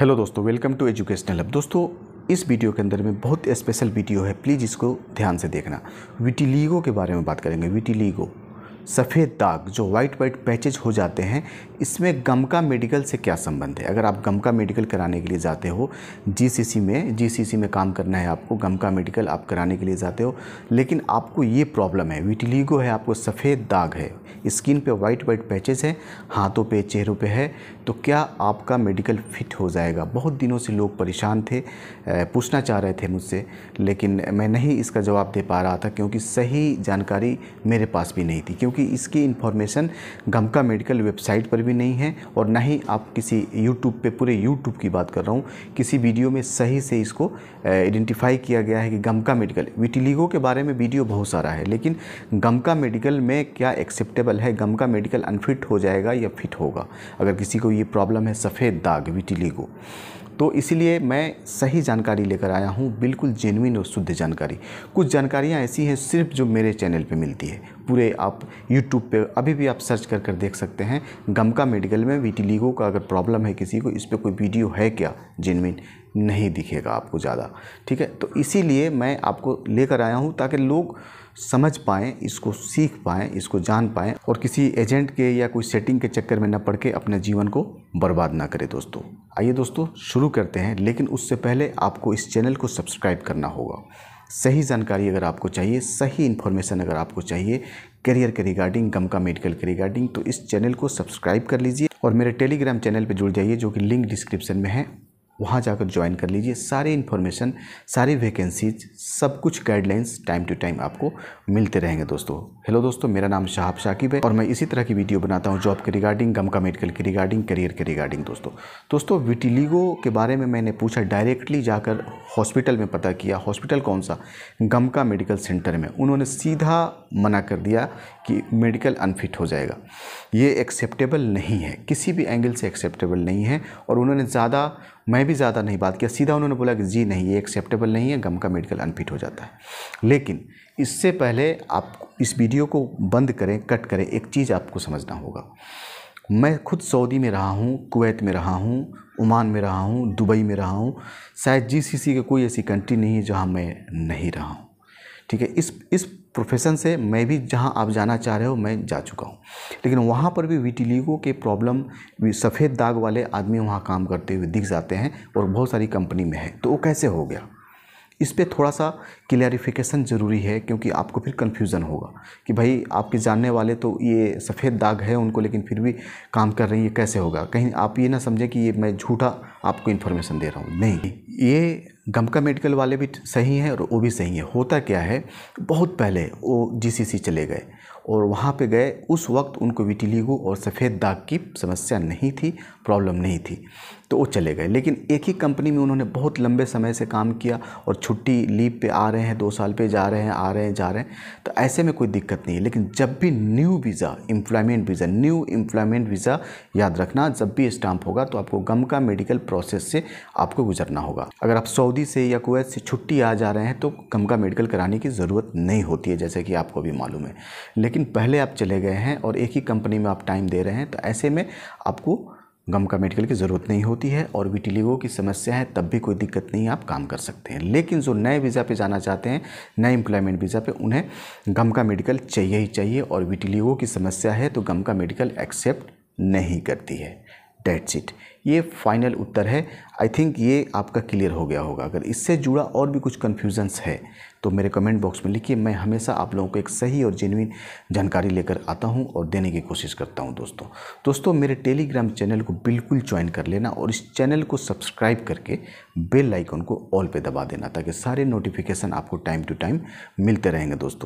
hello दोस्तों welcome to educational अब दोस्तों इस वीडियो के अंदर में बहुत स्पेशल वीडियो है प्लीज़ इसको ध्यान से देखना विटिलीगो के बारे में बात करेंगे विटिलीगो सफ़ेद दाग जो वाइट वाइट पैचेज हो जाते हैं इसमें गम का मेडिकल से क्या संबंध है अगर आप गम का मेडिकल कराने के लिए जाते हो जीसीसी में जीसीसी में काम करना है आपको गम का मेडिकल आप कराने के लिए जाते हो लेकिन आपको ये प्रॉब्लम है विटिलीगो है आपको सफ़ेद दाग है स्किन पे वाइट वाइट पैचेज है हाथों पे चेहरों पे है तो क्या आपका मेडिकल फिट हो जाएगा बहुत दिनों से लोग परेशान थे पूछना चाह रहे थे मुझसे लेकिन मैं नहीं इसका जवाब दे पा रहा था क्योंकि सही जानकारी मेरे पास भी नहीं थी क्योंकि क्योंकि इसकी इन्फॉर्मेशन गमका मेडिकल वेबसाइट पर भी नहीं है और ना ही आप किसी यूट्यूब पे पूरे यूट्यूब की बात कर रहा हूँ किसी वीडियो में सही से इसको आइडेंटिफाई किया गया है कि गमका मेडिकल विटिलीगो के बारे में वीडियो बहुत सारा है लेकिन गमका मेडिकल में क्या एक्सेप्टेबल है गमका मेडिकल अनफिट हो जाएगा या फिट होगा अगर किसी को ये प्रॉब्लम है सफ़ेद दाग विटिलीगो तो इसलिए मैं सही जानकारी लेकर आया हूँ बिल्कुल जेनुइन और शुद्ध जानकारी कुछ जानकारियाँ ऐसी हैं सिर्फ जो मेरे चैनल पे मिलती है पूरे आप यूट्यूब पे अभी भी आप सर्च कर कर देख सकते हैं गमका मेडिकल में वी का अगर प्रॉब्लम है किसी को इस पर कोई वीडियो है क्या जिनमें नहीं दिखेगा आपको ज़्यादा ठीक है तो इसीलिए मैं आपको लेकर आया हूँ ताकि लोग समझ पाएँ इसको सीख पाएँ इसको जान पाएँ और किसी एजेंट के या कोई सेटिंग के चक्कर में न पड़ के अपने जीवन को बर्बाद ना करें दोस्तों आइए दोस्तों शुरू करते हैं लेकिन उससे पहले आपको इस चैनल को सब्सक्राइब करना होगा सही जानकारी अगर आपको चाहिए सही इन्फॉर्मेशन अगर आपको चाहिए करियर के रिगार्डिंग गमका मेडिकल के रिगार्डिंग तो इस चैनल को सब्सक्राइब कर लीजिए और मेरे टेलीग्राम चैनल पर जुड़ जाइए जो कि लिंक डिस्क्रिप्शन में है वहाँ जाकर ज्वाइन कर लीजिए सारे इन्फॉर्मेशन सारी वैकेंसीज सब कुछ गाइडलाइंस टाइम टू टाइम आपको मिलते रहेंगे दोस्तों हेलो दोस्तों मेरा नाम शाहब शाकिब है और मैं इसी तरह की वीडियो बनाता हूँ जॉब के रिगार्डिंग गम का मेडिकल के रिगार्डिंग करियर के रिगार्डिंग दोस्तों दोस्तों विटिलीगो के बारे में मैंने पूछा डायरेक्टली जाकर हॉस्पिटल में पता किया हॉस्पिटल कौन सा गम का मेडिकल सेंटर में उन्होंने सीधा मना कर दिया कि मेडिकल अनफिट हो जाएगा ये एक्सेप्टेबल नहीं है किसी भी एंगल से एक्सेप्टेबल नहीं है और उन्होंने ज़्यादा मैं भी ज़्यादा नहीं बात किया सीधा उन्होंने बोला कि जी नहीं ये एक्सेप्टेबल नहीं है गम का मेडिकल अनफिट हो जाता है लेकिन इससे पहले आप इस वीडियो को बंद करें कट करें एक चीज़ आपको समझना होगा मैं खुद सऊदी में रहा हूँ कुवैत में रहा हूँ ओमान में रहा हूँ दुबई में रहा हूँ शायद जी सी सी की कोई ऐसी कंट्री नहीं है जहाँ मैं नहीं रहा हूँ ठीक है इस इस प्रोफेशन से मैं भी जहां आप जाना चाह रहे हो मैं जा चुका हूं लेकिन वहां पर भी विटिलीगो के प्रॉब्लम सफ़ेद दाग वाले आदमी वहां काम करते हुए दिख जाते हैं और बहुत सारी कंपनी में है तो वो कैसे हो गया इस पर थोड़ा सा क्लियरिफिकेशन ज़रूरी है क्योंकि आपको फिर कन्फ्यूज़न होगा कि भाई आपके जानने वाले तो ये सफ़ेद दाग है उनको लेकिन फिर भी काम कर रही है कैसे होगा कहीं आप ये ना समझें कि ये मैं झूठा आपको इन्फॉर्मेशन दे रहा हूँ नहीं ये गमका मेडिकल वाले भी सही हैं और वो भी सही हैं होता क्या है बहुत पहले वो जी चले गए और वहाँ पे गए उस वक्त उनको विटिलीगो और सफ़ेद दाग की समस्या नहीं थी प्रॉब्लम नहीं थी तो वो चले गए लेकिन एक ही कंपनी में उन्होंने बहुत लंबे समय से काम किया और छुट्टी लीव पे आ रहे हैं दो साल पे जा रहे हैं आ रहे हैं जा रहे हैं तो ऐसे में कोई दिक्कत नहीं है लेकिन जब भी new visa employment visa new employment visa याद रखना जब भी स्टाम्प होगा तो आपको गम का मेडिकल प्रोसेस से आपको गुजरना होगा अगर आप सऊदी से या कुवैत से छुट्टी आ जा रहे हैं तो गम का मेडिकल कराने की ज़रूरत नहीं होती है जैसे कि आपको भी मालूम है लेकिन लेकिन पहले आप चले गए हैं और एक ही कंपनी में आप टाइम दे रहे हैं तो ऐसे में आपको गम का मेडिकल की ज़रूरत नहीं होती है और विटिलिगो की समस्या है तब भी कोई दिक्कत नहीं आप काम कर सकते हैं लेकिन जो नए वीज़ा पे जाना चाहते हैं नए एम्प्लॉयमेंट वीज़ा पे उन्हें गम का मेडिकल चाहिए ही चाहिए और विटिलिगो की समस्या है तो गम का मेडिकल एक्सेप्ट नहीं करती है डेट्स इट ये फाइनल उत्तर है आई थिंक ये आपका क्लियर हो गया होगा अगर इससे जुड़ा और भी कुछ कन्फ्यूजन्स है तो मेरे कमेंट बॉक्स में लिखिए मैं हमेशा आप लोगों को एक सही और जेनविन जानकारी लेकर आता हूँ और देने की कोशिश करता हूँ दोस्तों दोस्तों मेरे टेलीग्राम चैनल को बिल्कुल ज्वाइन कर लेना और इस चैनल को सब्सक्राइब करके बेल आइकन को ऑल पर दबा देना ताकि सारे नोटिफिकेशन आपको टाइम टू टाइम मिलते रहेंगे दोस्तों